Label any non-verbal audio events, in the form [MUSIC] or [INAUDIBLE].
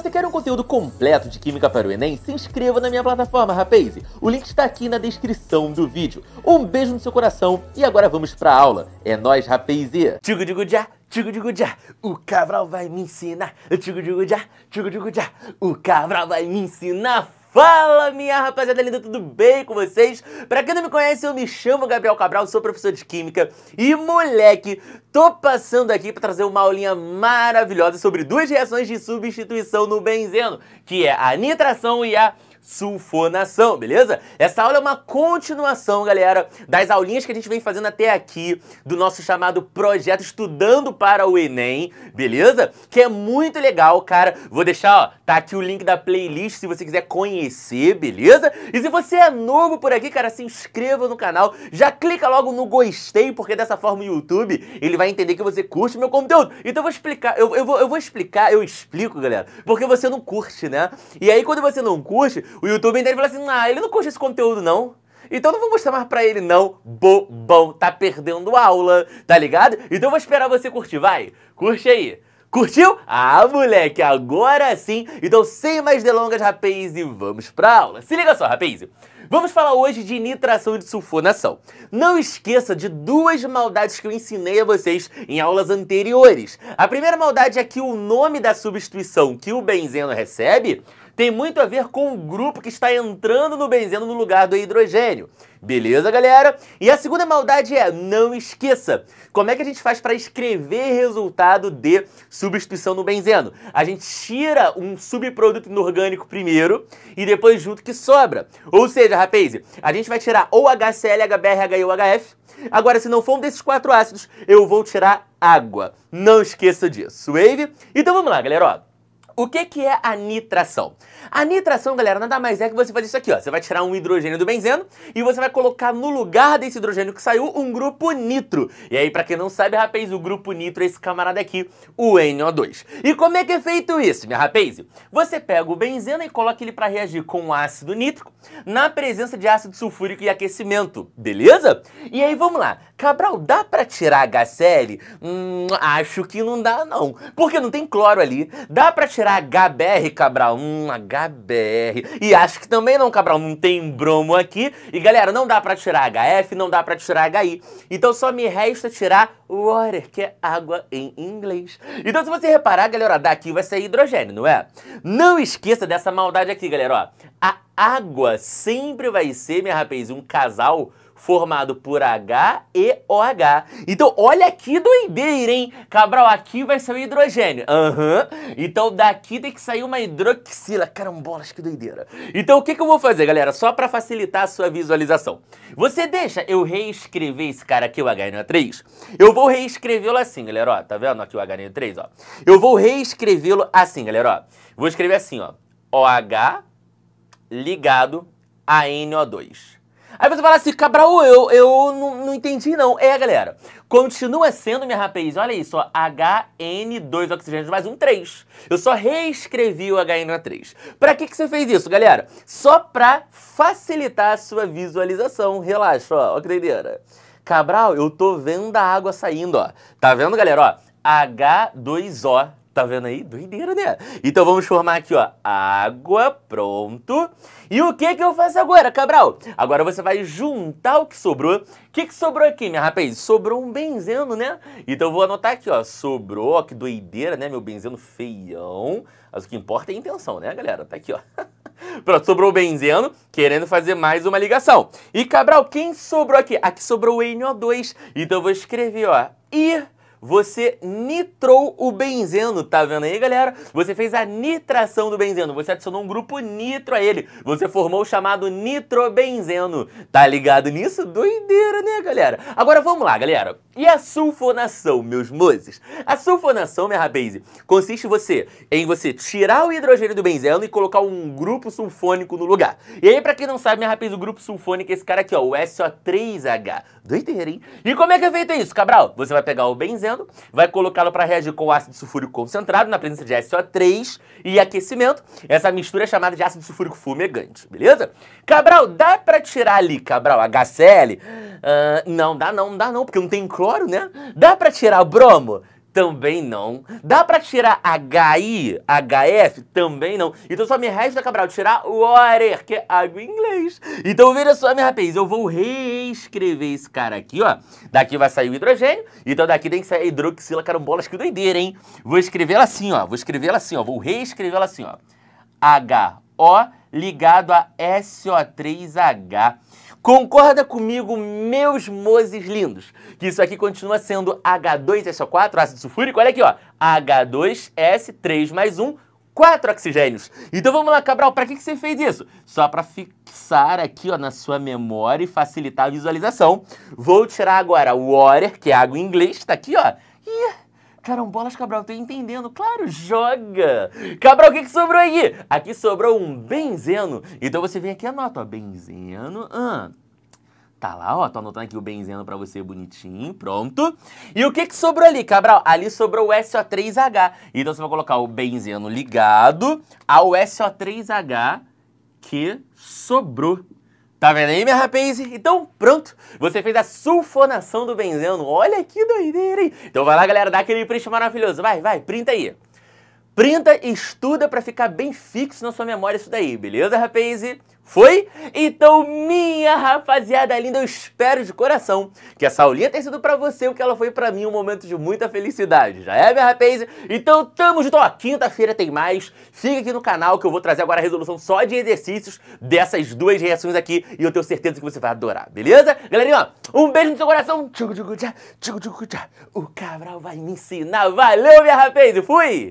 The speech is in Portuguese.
você quer um conteúdo completo de Química para o Enem, se inscreva na minha plataforma, rapaz. O link está aqui na descrição do vídeo. Um beijo no seu coração e agora vamos para a aula. É nóis, rapaz. Tigo, de já. Tigo, de já. O Cabral vai me ensinar. Tigo, de já. Tigo, de já. O Cabral vai me ensinar. Fala, minha rapaziada linda, tudo bem com vocês? Pra quem não me conhece, eu me chamo Gabriel Cabral, sou professor de Química e, moleque, tô passando aqui pra trazer uma aulinha maravilhosa sobre duas reações de substituição no benzeno, que é a nitração e a sulfonação, beleza? Essa aula é uma continuação, galera, das aulinhas que a gente vem fazendo até aqui do nosso chamado projeto Estudando para o Enem, beleza? Que é muito legal, cara. Vou deixar, ó, tá aqui o link da playlist se você quiser conhecer, beleza? E se você é novo por aqui, cara, se inscreva no canal, já clica logo no gostei, porque dessa forma o YouTube, ele vai entender que você curte meu conteúdo. Então eu vou explicar, eu, eu, vou, eu vou explicar, eu explico, galera, porque você não curte, né? E aí quando você não curte, o YouTube ainda fala assim, ah, ele não curte esse conteúdo não. Então não vou mostrar mais pra ele não, bobão, tá perdendo aula, tá ligado? Então eu vou esperar você curtir, vai, curte aí. Curtiu? Ah, moleque, agora sim! Então, sem mais delongas, rapaz, e vamos pra aula. Se liga só, rapaz! Vamos falar hoje de nitração e de sulfonação. Né, não esqueça de duas maldades que eu ensinei a vocês em aulas anteriores. A primeira maldade é que o nome da substituição que o benzeno recebe tem muito a ver com o grupo que está entrando no benzeno no lugar do hidrogênio. Beleza, galera? E a segunda maldade é, não esqueça, como é que a gente faz para escrever resultado de substituição no benzeno? A gente tira um subproduto inorgânico primeiro e depois junto que sobra. Ou seja, Rapaze, a gente vai tirar ou HCl, HBr, HI ou HF. Agora, se não for um desses quatro ácidos, eu vou tirar água. Não esqueça disso, wave? Então vamos lá, galera, ó. O que, que é a nitração? A nitração, galera, nada mais é que você fazer isso aqui, ó. Você vai tirar um hidrogênio do benzeno e você vai colocar no lugar desse hidrogênio que saiu um grupo nitro. E aí, para quem não sabe, rapaz, o grupo nitro é esse camarada aqui, o NO2. E como é que é feito isso, minha rapaz? Você pega o benzeno e coloca ele para reagir com o ácido nítrico na presença de ácido sulfúrico e aquecimento, beleza? E aí, vamos lá. Cabral, dá para tirar HCl? Hum, acho que não dá, não. Porque não tem cloro ali. Dá para tirar será HBR, Cabral? Hum, HBR. E acho que também não, Cabral, não tem bromo aqui. E galera, não dá pra tirar HF, não dá pra tirar HI. Então só me resta tirar water, que é água em inglês. Então se você reparar, galera, daqui vai sair hidrogênio, não é? Não esqueça dessa maldade aqui, galera, ó. A água sempre vai ser, minha rapaz, um casal formado por H e OH. Então, olha que doideira, hein? Cabral, aqui vai ser o hidrogênio. Aham. Uhum. Então, daqui tem que sair uma hidroxila. Carambolas, que doideira. Então, o que, que eu vou fazer, galera? Só para facilitar a sua visualização. Você deixa eu reescrever esse cara aqui, o HNO3? Eu vou reescrevê-lo assim, galera, ó. Tá vendo aqui o HNO3, ó? Eu vou reescrevê-lo assim, galera, ó. Vou escrever assim, ó. OH ligado a NO2. Aí você fala assim, Cabral, eu, eu não, não entendi não. É, galera, continua sendo minha rapaz. Olha isso, ó, HN2 oxigênio mais um 3. Eu só reescrevi o HNO3. Pra que, que você fez isso, galera? Só pra facilitar a sua visualização. Relaxa, ó, ó que doideira. Cabral, eu tô vendo a água saindo, ó. Tá vendo, galera, ó? H2O Tá vendo aí? Doideira, né? Então vamos formar aqui, ó, água, pronto. E o que que eu faço agora, Cabral? Agora você vai juntar o que sobrou. O que que sobrou aqui, minha rapaz? Sobrou um benzeno, né? Então eu vou anotar aqui, ó, sobrou, ó, que doideira, né, meu benzeno feião. Mas o que importa é a intenção, né, galera? Tá aqui, ó. [LAUGHS] Pronto, sobrou o benzeno, querendo fazer mais uma ligação. E Cabral, quem sobrou aqui? Aqui sobrou o NO2. Então eu vou escrever, ó, I você nitrou o benzeno, tá vendo aí, galera? Você fez a nitração do benzeno, você adicionou um grupo nitro a ele, você formou o chamado nitrobenzeno. Tá ligado nisso? Doideira, né, galera? Agora vamos lá, galera. E a sulfonação, meus mozes? A sulfonação, minha rapaz, consiste você, em você tirar o hidrogênio do benzeno e colocar um grupo sulfônico no lugar. E aí, pra quem não sabe, minha rapaz, o grupo sulfônico é esse cara aqui, ó, o SO3H. Doideira, hein? E como é que é feito isso, Cabral? Você vai pegar o benzeno, vai colocá-lo para reagir com o ácido sulfúrico concentrado na presença de SO3 e aquecimento. Essa mistura é chamada de ácido sulfúrico fumegante, beleza? Cabral, dá para tirar ali, Cabral, HCl? Uh, ah, não, dá não, não dá não, porque não tem cloro, né? Dá para tirar bromo? Também não. Dá para tirar HI, HF? Também não. Então só me resta, Cabral, tirar water, que é água em inglês. Então veja só, minha rapaz, eu vou reescrever esse cara aqui, ó. Daqui vai sair o hidrogênio, então daqui tem que sair a hidroxila carambolas, que doideira, hein? Vou escrever ela assim, ó. Vou escrever ela assim, ó. Vou reescrever ela assim, ó. HO ligado a SO3H. Concorda comigo, meus mozes lindos, que isso aqui continua sendo H2SO4, ácido sulfúrico? Olha aqui, ó, H2S3 mais 1, 4 oxigênios. Então vamos lá, Cabral, para que, que você fez isso? Só para fixar aqui ó, na sua memória e facilitar a visualização. Vou tirar agora o water, que é água em inglês, está aqui, ó, e Carambolas, Cabral, tô entendendo. Claro, joga! Cabral, o que, que sobrou aí? Aqui sobrou um benzeno. Então você vem aqui e anota, ó, benzeno. Ah, tá lá, ó, tô anotando aqui o benzeno pra você bonitinho, pronto. E o que que sobrou ali, Cabral? Ali sobrou o SO3H. Então você vai colocar o benzeno ligado ao SO3H que sobrou. Tá vendo aí, minha rapaz? Então, pronto. Você fez a sulfonação do benzeno. Olha que doideira, hein? Então vai lá, galera, dá aquele print maravilhoso. Vai, vai, printa aí. Printa e estuda para ficar bem fixo na sua memória isso daí, beleza, rapaz? Foi? Então, minha rapaziada linda, eu espero de coração que essa aulinha tenha sido pra você o que ela foi pra mim, um momento de muita felicidade. Já é, minha rapaz? Então, tamo junto. Ó, quinta-feira tem mais. Fica aqui no canal que eu vou trazer agora a resolução só de exercícios dessas duas reações aqui e eu tenho certeza que você vai adorar, beleza? Galerinha, ó, um beijo no seu coração. Tchugu, tchugu, tchá, tchugu, tchugu, tchá. O Cabral vai me ensinar. Valeu, minha rapaz! Fui!